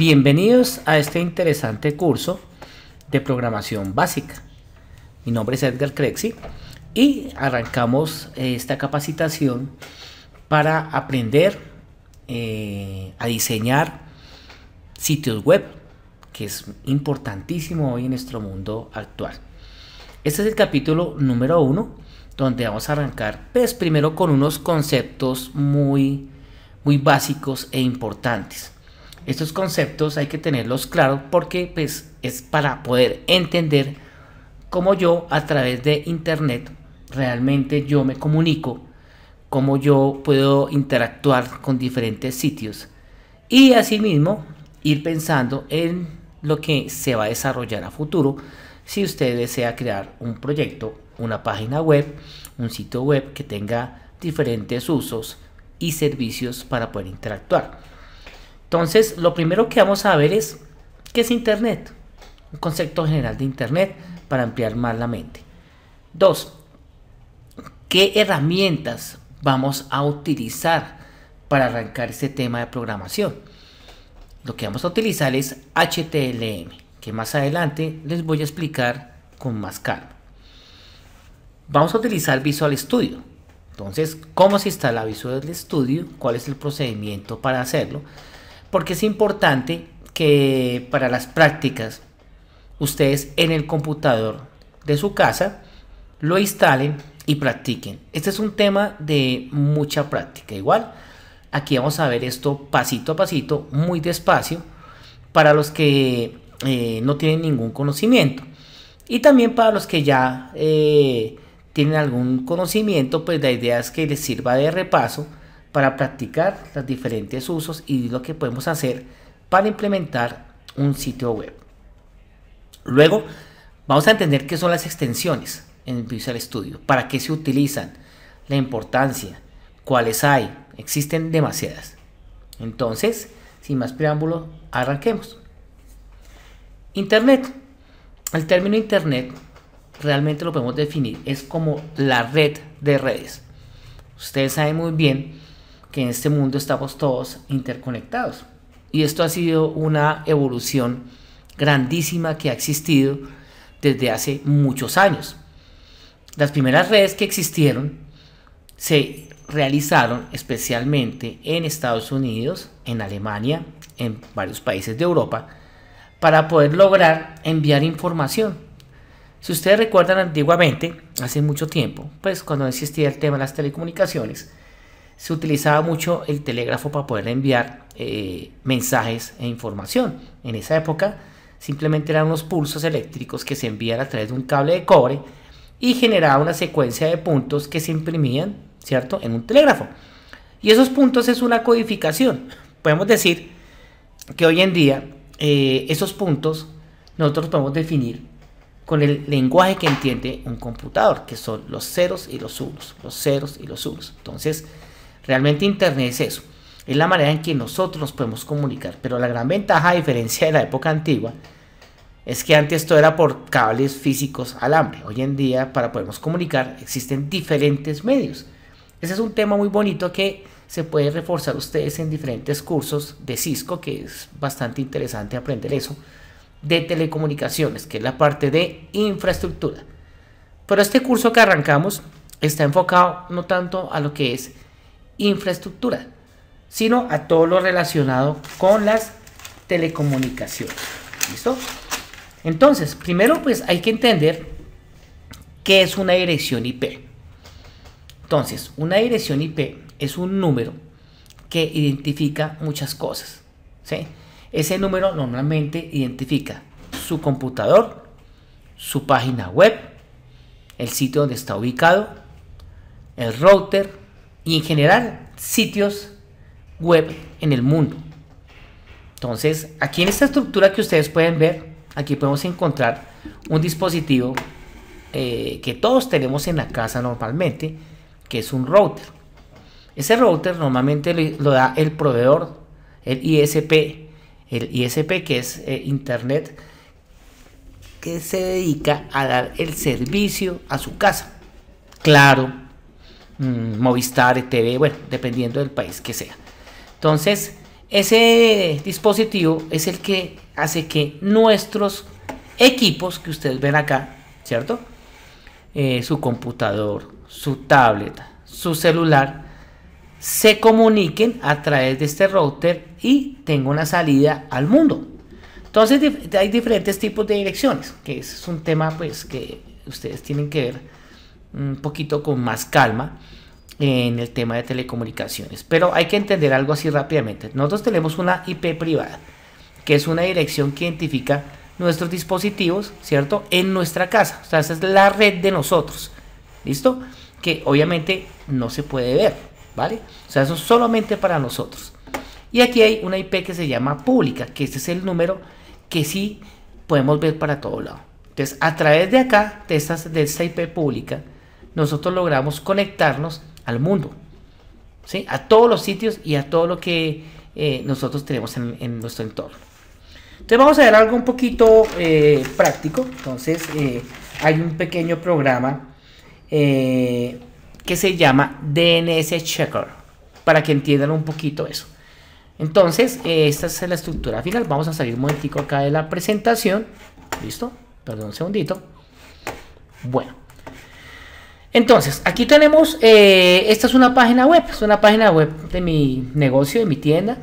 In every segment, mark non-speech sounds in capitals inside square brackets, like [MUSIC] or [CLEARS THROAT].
Bienvenidos a este interesante curso de programación básica. Mi nombre es Edgar Crexi y arrancamos eh, esta capacitación para aprender eh, a diseñar sitios web, que es importantísimo hoy en nuestro mundo actual. Este es el capítulo número uno, donde vamos a arrancar pues, primero con unos conceptos muy, muy básicos e importantes. Estos conceptos hay que tenerlos claros porque pues, es para poder entender cómo yo a través de Internet realmente yo me comunico, cómo yo puedo interactuar con diferentes sitios y asimismo ir pensando en lo que se va a desarrollar a futuro si usted desea crear un proyecto, una página web, un sitio web que tenga diferentes usos y servicios para poder interactuar. Entonces, lo primero que vamos a ver es qué es Internet, un concepto general de Internet para ampliar más la mente. Dos, qué herramientas vamos a utilizar para arrancar este tema de programación. Lo que vamos a utilizar es html que más adelante les voy a explicar con más calma. Vamos a utilizar Visual Studio. Entonces, ¿cómo se instala Visual Studio? ¿Cuál es el procedimiento para hacerlo? porque es importante que para las prácticas ustedes en el computador de su casa lo instalen y practiquen. Este es un tema de mucha práctica. Igual, aquí vamos a ver esto pasito a pasito, muy despacio, para los que eh, no tienen ningún conocimiento. Y también para los que ya eh, tienen algún conocimiento, pues la idea es que les sirva de repaso para practicar los diferentes usos y lo que podemos hacer para implementar un sitio web. Luego, vamos a entender qué son las extensiones en Visual Studio, para qué se utilizan, la importancia, cuáles hay, existen demasiadas. Entonces, sin más preámbulo, arranquemos. Internet. El término Internet realmente lo podemos definir, es como la red de redes. Ustedes saben muy bien que en este mundo estamos todos interconectados. Y esto ha sido una evolución grandísima que ha existido desde hace muchos años. Las primeras redes que existieron se realizaron especialmente en Estados Unidos, en Alemania, en varios países de Europa, para poder lograr enviar información. Si ustedes recuerdan antiguamente, hace mucho tiempo, pues cuando existía el tema de las telecomunicaciones, se utilizaba mucho el telégrafo para poder enviar eh, mensajes e información. En esa época simplemente eran unos pulsos eléctricos que se envían a través de un cable de cobre y generaba una secuencia de puntos que se imprimían, ¿cierto?, en un telégrafo. Y esos puntos es una codificación. Podemos decir que hoy en día eh, esos puntos nosotros podemos definir con el lenguaje que entiende un computador, que son los ceros y los unos, los ceros y los unos. Entonces, Realmente Internet es eso, es la manera en que nosotros nos podemos comunicar, pero la gran ventaja, a diferencia de la época antigua, es que antes todo era por cables físicos alambre. Hoy en día, para poder comunicar, existen diferentes medios. Ese es un tema muy bonito que se puede reforzar ustedes en diferentes cursos de Cisco, que es bastante interesante aprender eso, de telecomunicaciones, que es la parte de infraestructura. Pero este curso que arrancamos está enfocado no tanto a lo que es infraestructura, sino a todo lo relacionado con las telecomunicaciones. ¿Listo? Entonces, primero pues hay que entender qué es una dirección IP. Entonces, una dirección IP es un número que identifica muchas cosas. Ese número normalmente identifica su computador, su página web, el sitio donde está ubicado, el router, y en general sitios web en el mundo. Entonces, aquí en esta estructura que ustedes pueden ver, aquí podemos encontrar un dispositivo eh, que todos tenemos en la casa normalmente, que es un router. Ese router normalmente lo da el proveedor, el ISP, el ISP que es eh, Internet, que se dedica a dar el servicio a su casa. Claro, Mm, Movistar, e TV, bueno, dependiendo del país que sea. Entonces, ese dispositivo es el que hace que nuestros equipos que ustedes ven acá, ¿cierto? Eh, su computador, su tablet, su celular, se comuniquen a través de este router y tenga una salida al mundo. Entonces hay diferentes tipos de direcciones, que es un tema pues que ustedes tienen que ver un poquito con más calma en el tema de telecomunicaciones. Pero hay que entender algo así rápidamente. Nosotros tenemos una IP privada, que es una dirección que identifica nuestros dispositivos, ¿cierto? En nuestra casa. O sea, esa es la red de nosotros. ¿Listo? Que obviamente no se puede ver, ¿vale? O sea, eso es solamente para nosotros. Y aquí hay una IP que se llama pública, que este es el número que sí podemos ver para todo lado. Entonces, a través de acá, de, estas, de esta IP pública, nosotros logramos conectarnos al mundo, ¿sí? a todos los sitios y a todo lo que eh, nosotros tenemos en, nuestro entorno. Entonces vamos a ver algo un poquito eh, práctico. Entonces eh, hay un pequeño programa que se llama DNS Checker para que entiendan un poquito eso. Entonces, esta es la estructura final. Vamos a salir un momentico acá de la presentación. ¿Listo? Perdón un segundito. Bueno, entonces, aquí tenemos, eh, esta es una página web, es una página web de mi negocio, de mi tienda.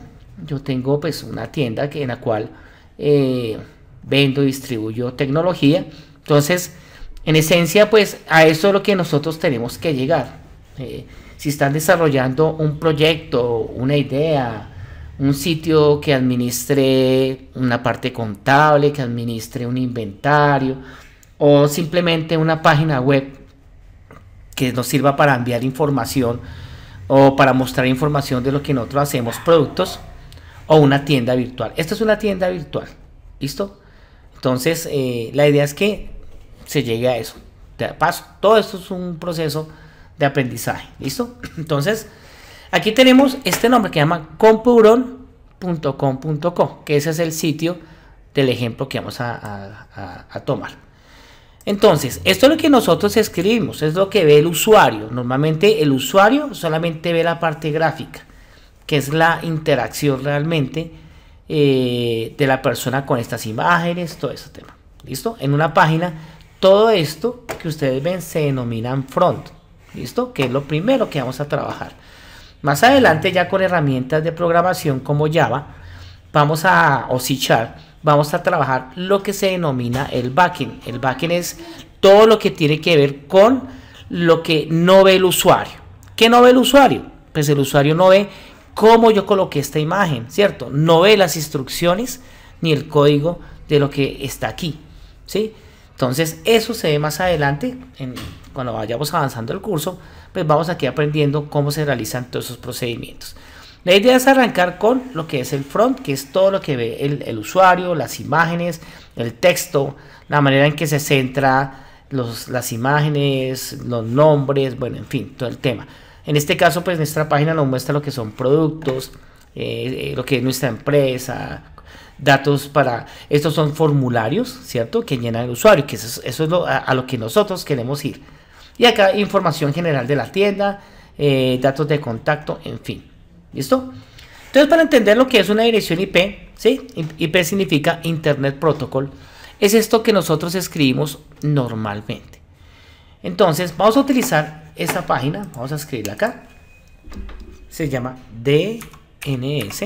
Yo tengo pues una tienda que, en la cual eh, vendo y distribuyo tecnología. Entonces, en esencia, pues a eso es lo que nosotros tenemos que llegar. Eh, si están desarrollando un proyecto, una idea, un sitio que administre una parte contable, que administre un inventario o simplemente una página web que nos sirva para enviar información o para mostrar información de lo que nosotros hacemos, productos, o una tienda virtual. Esta es una tienda virtual, ¿listo? Entonces, eh, la idea es que se llegue a eso. De paso, todo esto es un proceso de aprendizaje, ¿listo? [CLEARS THROAT] Entonces, aquí tenemos este nombre que se llama compuron.com.co, que ese es el sitio del ejemplo que vamos a tomar. Entonces, esto es lo que nosotros escribimos, es lo que ve el usuario. Normalmente el usuario solamente ve la parte gráfica, que es la interacción realmente eh, de la persona con estas imágenes, todo ese tema. ¿Listo? En una página, todo esto que ustedes ven se denominan front. ¿Listo? Que es lo primero que vamos a trabajar. Más adelante, ya con herramientas de programación como Java, vamos a, o vamos a trabajar lo que se denomina el backing. El backing es todo lo que tiene que ver con lo que no ve el usuario. ¿Qué no ve el usuario? Pues el usuario no ve cómo yo coloqué esta imagen, ¿cierto? No ve las instrucciones ni el código de lo que está aquí, ¿sí? Entonces eso se ve más adelante, cuando vayamos avanzando el curso, pues vamos aquí aprendiendo cómo se realizan todos esos procedimientos. La idea es arrancar con lo que es el front, que es todo lo que ve el, usuario, las imágenes, el texto, la manera en que se centra las imágenes, los nombres, bueno, en fin, todo el tema. En este caso, pues nuestra página nos muestra lo que son productos, eh, eh, lo que es nuestra empresa, datos para estos son formularios cierto que llena el usuario que eso, es a, lo que nosotros queremos ir y acá información general de la tienda eh, datos de contacto en fin ¿Listo? Entonces, para entender lo que es una dirección IP, ¿sí? IP significa Internet Protocol. Es esto que nosotros escribimos normalmente. Entonces, vamos a utilizar esta página. Vamos a escribirla acá. Se llama DNS.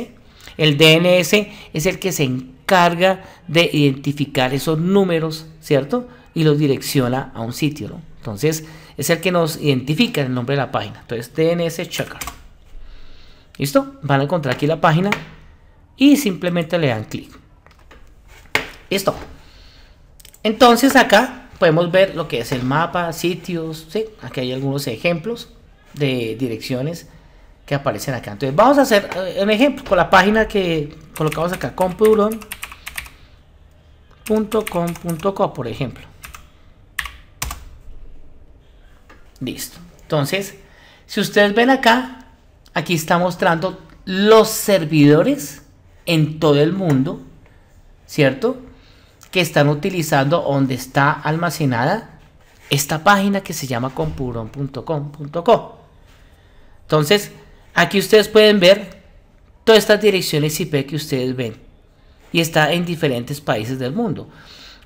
El DNS es el que se encarga de identificar esos números, ¿cierto? Y los direcciona a un sitio, ¿no? Entonces, es el que nos identifica el nombre de la página. Entonces, DNS Checker. ¿Listo? Van a encontrar aquí la página y simplemente le dan clic. Listo. Entonces acá podemos ver lo que es el mapa, sitios, ¿sí? Aquí hay algunos ejemplos de direcciones que aparecen acá. Entonces vamos a hacer eh, un ejemplo con la página que colocamos acá, compuron.com.co, por ejemplo. Listo. Entonces, si ustedes ven acá, Aquí está mostrando los servidores en todo el mundo, ¿cierto? Que están utilizando donde está almacenada esta página que se llama compuron.com.co. Entonces, aquí ustedes pueden ver todas estas direcciones IP que ustedes ven. Y está en diferentes países del mundo.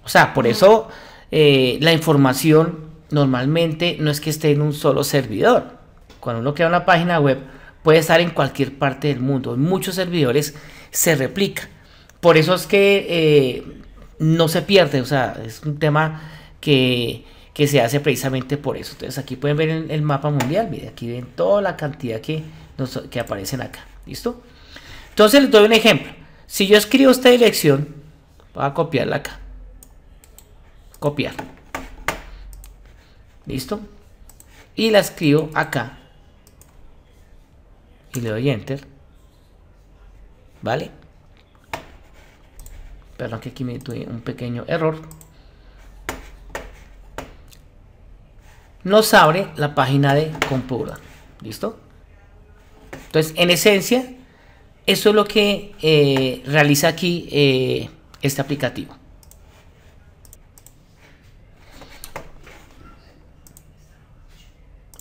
O sea, por eso eh, la información normalmente no es que esté en un solo servidor. Cuando uno crea una página web, puede estar en cualquier parte del mundo. En muchos servidores se replica. Por eso es que eh, no se pierde, o sea, es un tema que, se hace precisamente por eso. Entonces aquí pueden ver el, mapa mundial, miren, aquí ven toda la cantidad que, que aparecen acá, ¿listo? Entonces les doy un ejemplo. Si yo escribo esta dirección, voy a copiarla acá. Copiar. ¿Listo? Y la escribo acá y le doy enter. ¿Vale? Perdón que aquí me tuve un pequeño error. Nos abre la página de Compura. ¿Listo? Entonces, en esencia, eso es lo que eh, realiza aquí eh, este aplicativo.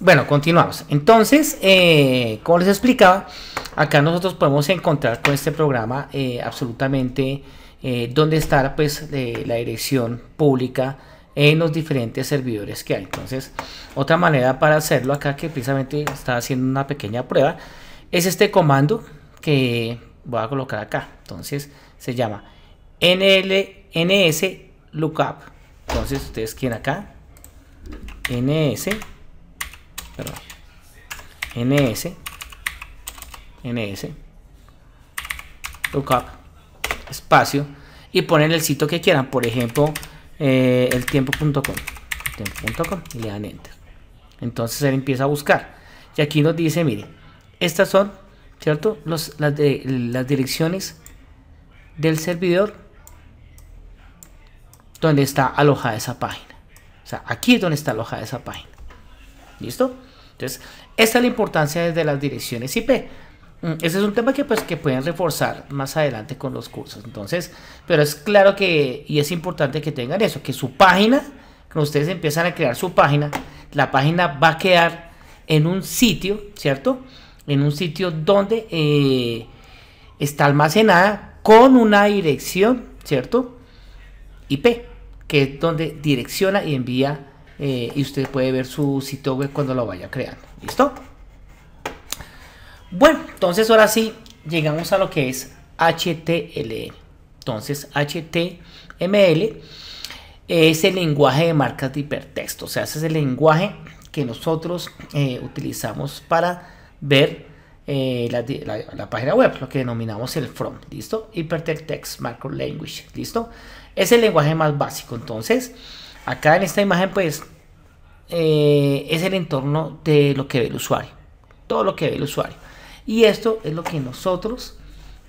Bueno, continuamos. Entonces, eh, como les explicaba, acá nosotros podemos encontrar con este programa eh, absolutamente dónde eh, donde está pues, la dirección pública en los diferentes servidores que hay. Entonces, otra manera para hacerlo acá que precisamente está haciendo una pequeña prueba es este comando que voy a colocar acá. Entonces, se llama NLNS lookup. Entonces, ustedes quieren acá NS ns, ns, lookup, espacio, y ponen el sitio que quieran, por ejemplo, eh, eltiempo.com, tiempo.com y le dan enter. Entonces él empieza a buscar. Y aquí nos dice, miren estas son, ¿cierto? Los, las, de, las direcciones del servidor donde está alojada esa página. O sea, aquí es donde está alojada esa página. ¿Listo? Entonces, esta es la importancia desde las direcciones IP. Mm, ese es un tema que, pues, que pueden reforzar más adelante con los cursos. Entonces, pero es claro que, y es importante que tengan eso, que su página, cuando ustedes empiezan a crear su página, la página va a quedar en un sitio, ¿cierto? En un sitio donde eh, está almacenada con una dirección, ¿cierto? IP, que es donde direcciona y envía eh, y usted puede ver su sitio web cuando lo vaya creando. ¿Listo? Bueno, entonces ahora sí llegamos a lo que es HTML. Entonces HTML es el lenguaje de marcas de hipertexto. O sea, ese es el lenguaje que nosotros eh, utilizamos para ver eh, la, página web, lo que denominamos el from, ¿listo? Hypertext Markup Language, ¿listo? Es el lenguaje más básico, entonces Acá en esta imagen pues eh, es el entorno de lo que ve el usuario. Todo lo que ve el usuario. Y esto es lo que nosotros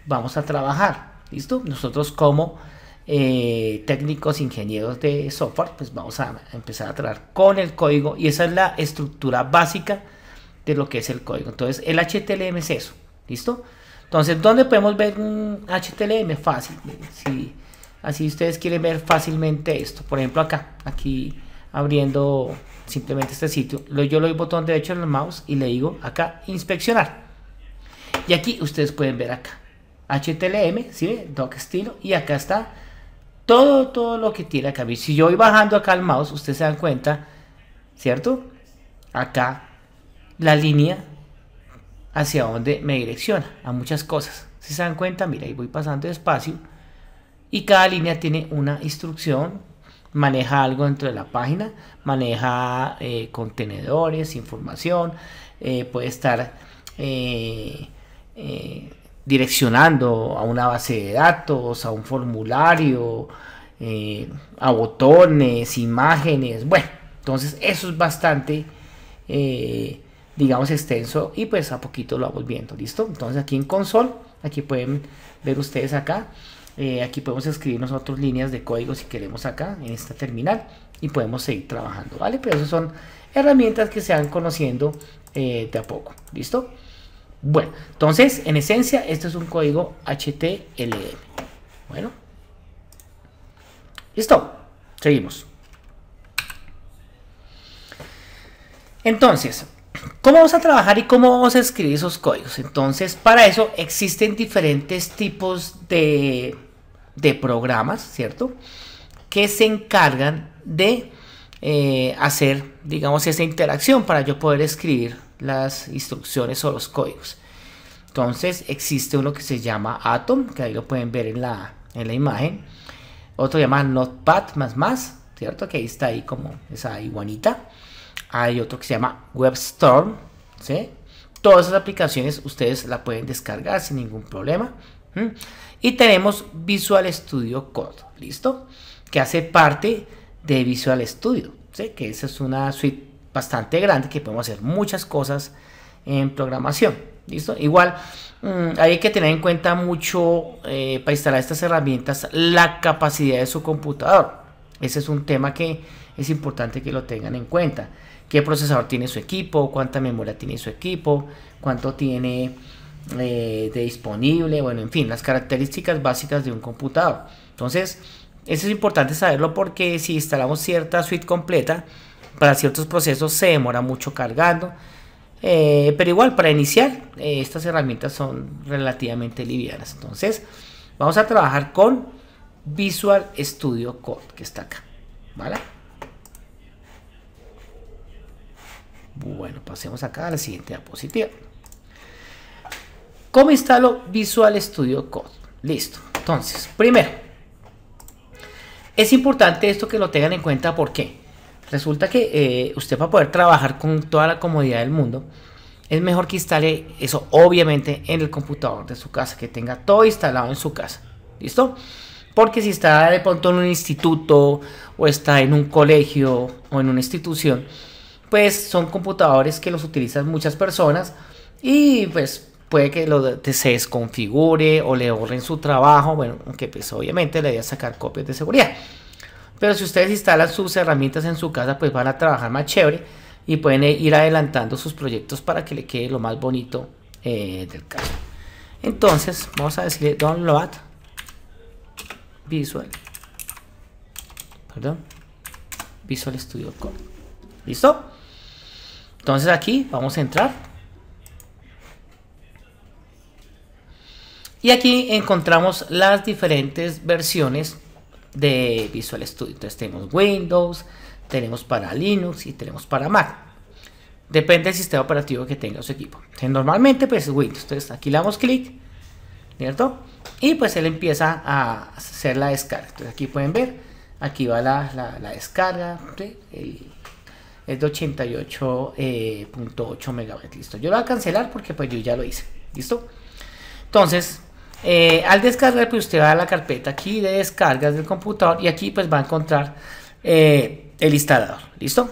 vamos a trabajar. ¿Listo? Nosotros como eh, técnicos, ingenieros de software, pues vamos a empezar a trabajar con el código. Y esa es la estructura básica de lo que es el código. Entonces el HTML es eso. ¿Listo? Entonces, ¿dónde podemos ver un HTML? Fácil. Si Así ustedes quieren ver fácilmente esto. Por ejemplo acá, aquí abriendo simplemente este sitio. Yo le doy botón derecho en el mouse y le digo acá inspeccionar. Y aquí ustedes pueden ver acá. HTML, ¿sí? Doc estilo. Y acá está todo, todo lo que tiene acá. Si yo voy bajando acá el mouse, ustedes se dan cuenta, ¿cierto? Acá la línea hacia donde me direcciona a muchas cosas. Si se dan cuenta, mira, y voy pasando despacio y cada línea tiene una instrucción, maneja algo dentro de la página, maneja eh, contenedores, información, eh, puede estar eh, direccionando a una base de datos, a un formulario, a botones, imágenes, bueno, entonces eso es bastante digamos extenso y pues a poquito lo vamos viendo listo entonces aquí en console aquí pueden ver ustedes acá eh, aquí podemos escribir nosotros líneas de código si queremos acá en esta terminal y podemos seguir trabajando, ¿vale? Pero esas son herramientas que se van conociendo eh, de a poco, ¿listo? Bueno, entonces, en esencia, esto es un código HTML Bueno. Listo. Seguimos. Entonces, ¿cómo vamos a trabajar y cómo vamos a escribir esos códigos? Entonces, para eso existen diferentes tipos de de programas, ¿cierto? Que se encargan de eh, hacer, digamos, esa interacción para yo poder escribir las instrucciones o los códigos. Entonces existe uno que se llama Atom, que ahí lo pueden ver en la, en la imagen. Otro llama Notepad más más, ¿cierto? Que ahí está ahí como esa iguanita. Hay otro que se llama WebStorm, ¿sí? Todas las aplicaciones ustedes la pueden descargar sin ningún problema. Y tenemos Visual Studio Code, ¿listo? Que hace parte de Visual Studio, sé que esa es una suite bastante grande que podemos hacer muchas cosas en programación, ¿listo? Igual mm, hay que tener en cuenta mucho eh, para instalar estas herramientas la capacidad de su computador. Ese es un tema que es importante que lo tengan en cuenta. ¿Qué procesador tiene su equipo? ¿Cuánta memoria tiene su equipo? ¿Cuánto tiene eh, de disponible, bueno, en fin, las características básicas de un computador. Entonces, eso es importante saberlo porque si instalamos cierta suite completa, para ciertos procesos se demora mucho cargando. Eh, pero igual, para iniciar, eh, estas herramientas son relativamente livianas. Entonces, vamos a trabajar con Visual Studio Code, que está acá. ¿Vale? Bueno, pasemos acá a la siguiente diapositiva. ¿Cómo instalo Visual Studio Code? Listo. Entonces, primero, es importante esto que lo tengan en cuenta porque resulta que eh, usted usted a poder trabajar con toda la comodidad del mundo, es mejor que instale eso obviamente en el computador de su casa, que tenga todo instalado en su casa. ¿Listo? Porque si está de pronto en un instituto o está en un colegio o en una institución, pues son computadores que los utilizan muchas personas y pues puede que se desconfigure o le borren su trabajo, bueno, aunque pues obviamente le voy a sacar copias de seguridad. Pero si ustedes instalan sus herramientas en su casa, pues van a trabajar más chévere y pueden eh, ir adelantando sus proyectos para que le quede lo más bonito eh, del caso. Entonces, vamos a decirle download visual, perdón, visual studio code. ¿Listo? Entonces aquí vamos a entrar Y aquí encontramos las diferentes versiones de Visual Studio. Entonces tenemos Windows, tenemos para Linux y tenemos para Mac. Depende del sistema operativo que tenga su equipo. normalmente pues es Windows. Entonces aquí le damos clic, ¿cierto? Y pues él empieza a hacer la descarga. Entonces aquí pueden ver, aquí va la, descarga. es de 88.8 eh, MB. Listo. Yo lo voy a cancelar porque pues yo ya lo hice. ¿Listo? Entonces, eh, al descargar, pues usted va a la carpeta aquí de descargas del computador y aquí pues va a encontrar eh, el instalador. ¿Listo?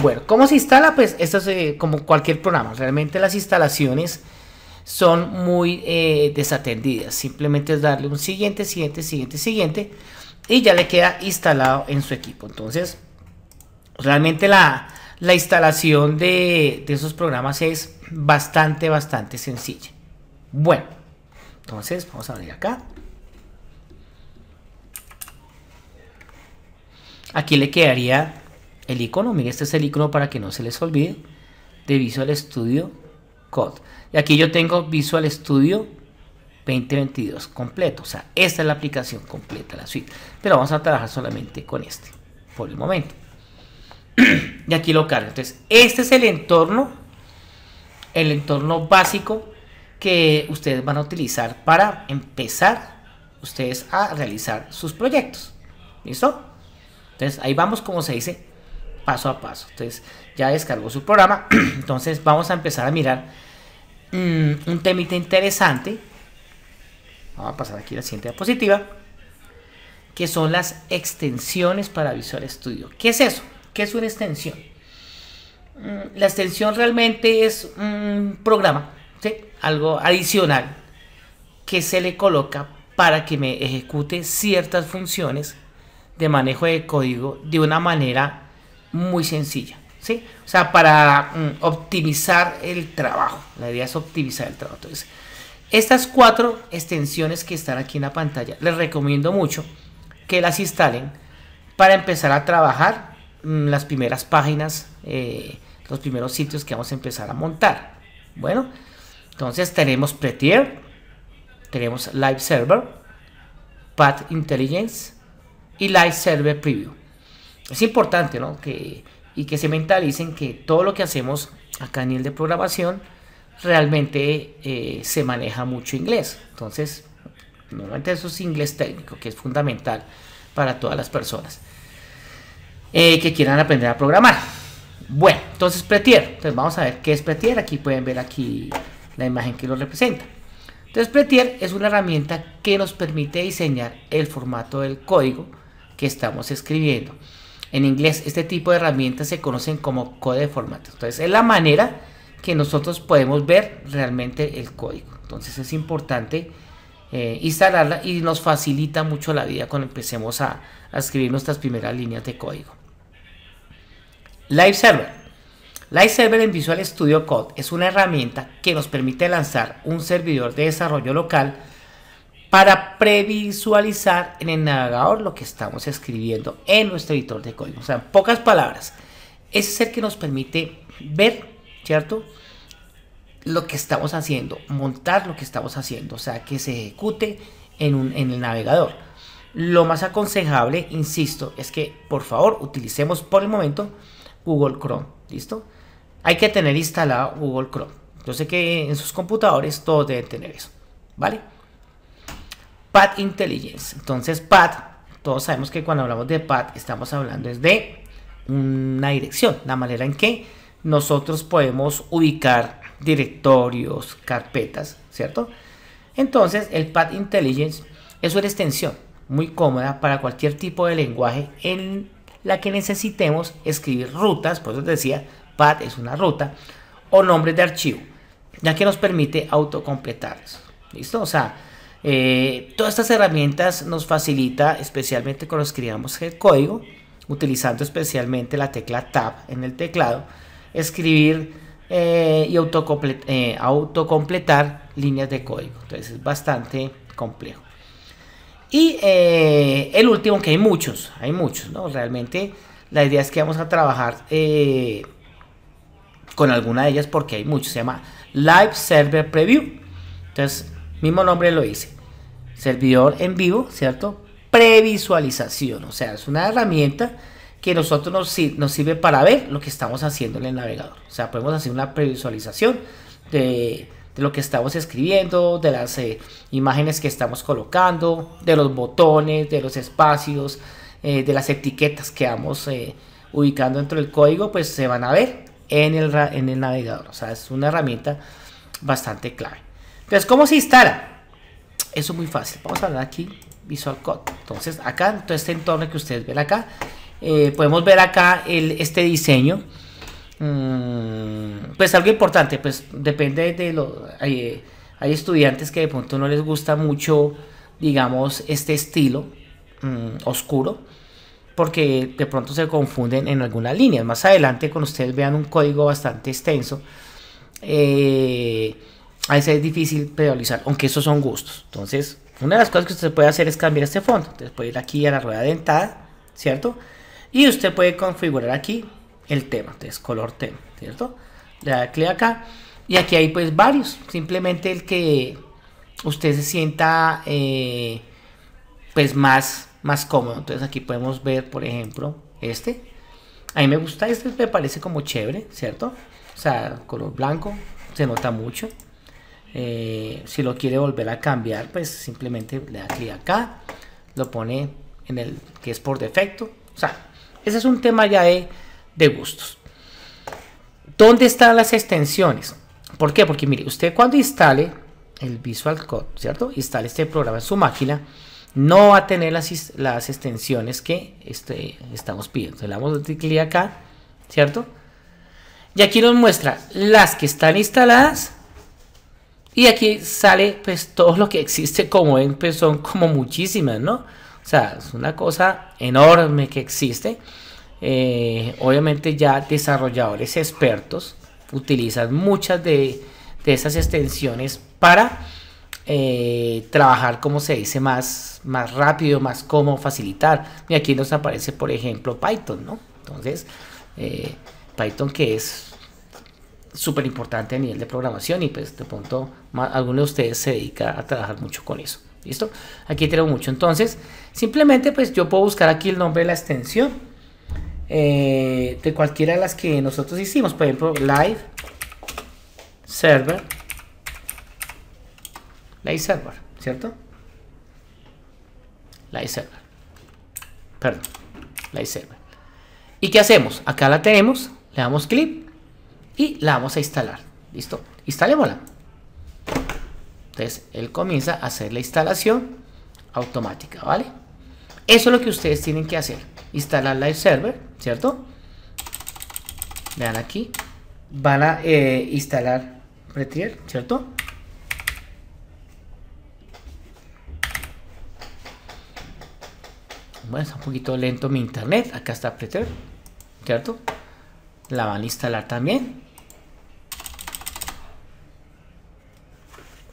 Bueno, ¿cómo se instala? Pues esto es eh, como cualquier programa. Realmente las instalaciones son muy desatendidas. Simplemente es darle un siguiente, siguiente, siguiente, siguiente y ya le queda instalado en su equipo. Entonces, realmente la, instalación de, de esos programas es bastante, bastante sencilla. Bueno. Entonces, vamos a venir acá. Aquí le quedaría el icono. miren este es el icono para que no se les olvide de Visual Studio Code. Y aquí yo tengo Visual Studio 2022 completo. O sea, esta es la aplicación completa, la suite. Pero vamos a trabajar solamente con este por el momento. [CLEARS THROAT] y aquí lo cargo. Entonces, este es el entorno, el entorno básico que ustedes van a utilizar para empezar ustedes a realizar sus proyectos. ¿Listo? Entonces ahí vamos como se dice paso a paso. Entonces ya descargó su programa. [CLEARS THROAT] Entonces vamos a empezar a mirar mm, un temita interesante. Vamos a pasar aquí a la siguiente diapositiva. Que son las extensiones para Visual Studio. ¿Qué es eso? ¿Qué es una extensión? Mm, la extensión realmente es un programa algo adicional que se le coloca para que me ejecute ciertas funciones de manejo de código de una manera muy sencilla. ¿sí? O sea, para mm, optimizar el trabajo. La idea es optimizar el trabajo. Entonces, estas cuatro extensiones que están aquí en la pantalla, les recomiendo mucho que las instalen para empezar a trabajar mm, las primeras páginas, eh, los primeros sitios que vamos a empezar a montar. Bueno, entonces tenemos Pretier, tenemos Live Server, Path Intelligence y Live Server Preview. Es importante ¿no? que, y que se mentalicen que todo lo que hacemos acá en el de programación realmente eh, se maneja mucho inglés. Entonces, normalmente eso es inglés técnico, que es fundamental para todas las personas eh, que quieran aprender a programar. Bueno, entonces Pretier. Entonces vamos a ver qué es Pretier. Aquí pueden ver aquí imagen que lo representa. Entonces Pretier es una herramienta que nos permite diseñar el formato del código que estamos escribiendo. En inglés este tipo de herramientas se conocen como code formato. Entonces es la manera que nosotros podemos ver realmente el código. Entonces es importante eh, instalarla y nos facilita mucho la vida cuando empecemos a escribir nuestras primeras líneas de código. Live Server Server en Visual Studio Code es una herramienta que nos permite lanzar un servidor de desarrollo local para previsualizar en el navegador lo que estamos escribiendo en nuestro editor de código. O sea, en pocas palabras, ese es el que nos permite ver, ¿cierto? Lo que estamos haciendo, montar lo que estamos haciendo, o sea, que se ejecute en, en el navegador. Lo más aconsejable, insisto, es que por favor utilicemos por el momento Google Chrome, ¿listo? hay que tener instalado Google Chrome. Yo sé que en sus computadores todos deben tener eso, ¿vale? Path Intelligence. Entonces, Path. todos sabemos que cuando hablamos de Path, estamos hablando de una dirección, la manera en que nosotros podemos ubicar directorios, carpetas, ¿cierto? Entonces, el Path Intelligence es una extensión muy cómoda para cualquier tipo de lenguaje en la que necesitemos escribir rutas, por eso decía, PAD es una ruta, o nombre de archivo, ya que nos permite eso. ¿Listo? O sea, eh, todas estas herramientas nos facilita, especialmente cuando escribamos el código, utilizando especialmente la tecla Tab en el teclado, escribir eh, y eh, autocompletar, líneas de código. Entonces es bastante complejo. Y el último, que hay muchos, hay muchos, ¿no? Realmente la idea es que vamos a trabajar con alguna de ellas porque hay mucho. Se llama Live Server Preview. Entonces, mismo nombre lo hice, Servidor en vivo, ¿cierto? Previsualización. O sea, es una herramienta que nosotros nos, sirve para ver lo que estamos haciendo en el navegador. O sea, podemos hacer una previsualización de, lo que estamos escribiendo, de las eh, imágenes que estamos colocando, de los botones, de los espacios, eh, de las etiquetas que vamos eh, ubicando dentro del código, pues se van a ver en el, navegador. O sea, es una herramienta bastante clave. Entonces, ¿cómo se instala? Eso es muy fácil. Vamos a hablar aquí Visual Code. Entonces, acá, todo este entorno que ustedes ven acá, eh, podemos ver acá este diseño. Mm, pues algo importante, pues depende de lo... Hay, hay, estudiantes que de pronto no les gusta mucho, digamos, este estilo mm, oscuro porque de pronto se confunden en algunas líneas. Más adelante, cuando ustedes vean un código bastante extenso, a veces es difícil priorizar, aunque esos son gustos. Entonces, una de las cosas que usted puede hacer es cambiar este fondo. Entonces, puede ir aquí a la rueda dentada, ¿cierto? Y usted puede configurar aquí el tema, entonces color tema, ¿cierto? Le da clic acá y aquí hay pues varios. Simplemente el que usted se sienta eh, pues más más cómodo. Entonces aquí podemos ver, por ejemplo, este. A mí me gusta este, me parece como chévere, ¿cierto? O sea, color blanco, se nota mucho. Eh, si lo quiere volver a cambiar, pues simplemente le da clic acá, lo pone en el que es por defecto. O sea, ese es un tema ya de, de gustos. ¿Dónde están las extensiones? ¿Por qué? Porque mire, usted cuando instale el Visual Code, ¿cierto? Instale este programa en su máquina, no va a tener las, las extensiones que este, estamos pidiendo. Le damos clic acá, ¿cierto? Y aquí nos muestra las que están instaladas. Y aquí sale pues todo lo que existe como ven, pues son como muchísimas, ¿no? O sea, es una cosa enorme que existe. Eh, obviamente ya desarrolladores expertos utilizan muchas de esas extensiones para eh, trabajar, como se dice, más, más rápido, más cómodo, facilitar. Y aquí nos aparece, por ejemplo, Python, ¿no? Entonces, eh, Python que es súper importante a nivel de programación y pues de pronto más, alguno de ustedes se dedica a trabajar mucho con eso. ¿Listo? Aquí tengo mucho. Entonces, simplemente pues yo puedo buscar aquí el nombre de la extensión eh, de cualquiera de las que nosotros hicimos. Por ejemplo, live server Live server, ¿cierto? Live server. Perdón, live server. ¿Y qué hacemos? Acá la tenemos, le damos clic y la vamos a instalar. ¿Listo? Instalémosla. Entonces, él comienza a hacer la instalación automática, ¿vale? Eso es lo que ustedes tienen que hacer. Instalar Live Server, ¿cierto? Vean aquí. Van a eh, instalar Retrier, ¿cierto? Bueno, está un poquito lento mi internet. Acá está Preter, ¿cierto? La van a instalar también.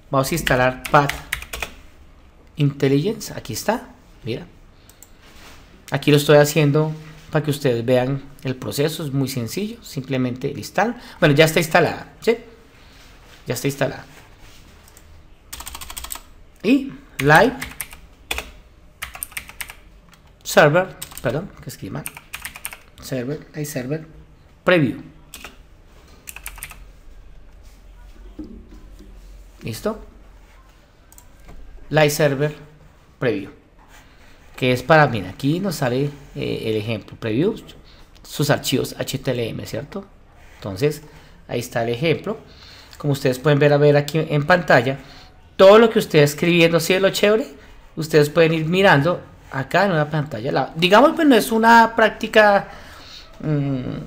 Vamos a instalar Path Intelligence. Aquí está. Mira. Aquí lo estoy haciendo para que ustedes vean el proceso. Es muy sencillo. Simplemente instalar. Bueno, ya está instalada. ¿sí? Ya está instalada. Y Live server, perdón, que escribí server, hay server, preview. ¿Listo? Live server preview. Que es para, mira, aquí nos sale eh, el ejemplo preview, sus archivos HTML, ¿cierto? Entonces, ahí está el ejemplo. Como ustedes pueden ver, a ver aquí en pantalla, todo lo que ustedes escribiendo, si es lo chévere, ustedes pueden ir mirando acá en una pantalla. digamos que pues, no es una práctica, mm,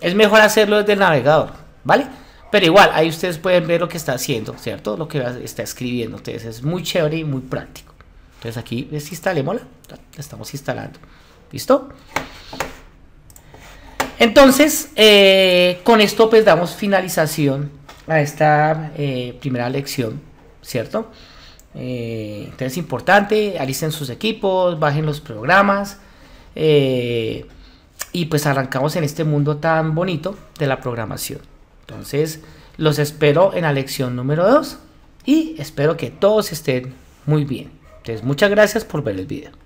es mejor hacerlo desde el navegador, ¿vale? Pero igual, ahí ustedes pueden ver lo que está haciendo, ¿cierto? Lo que está escribiendo. Entonces es muy chévere y muy práctico. Entonces aquí les La estamos instalando. ¿Listo? Entonces, eh, con esto pues damos finalización a esta eh, primera lección, ¿cierto? Eh, entonces es importante, alisten sus equipos, bajen los programas. Eh, y pues arrancamos en este mundo tan bonito de la programación. Entonces los espero en la lección número 2 y espero que todos estén muy bien. Entonces muchas gracias por ver el video.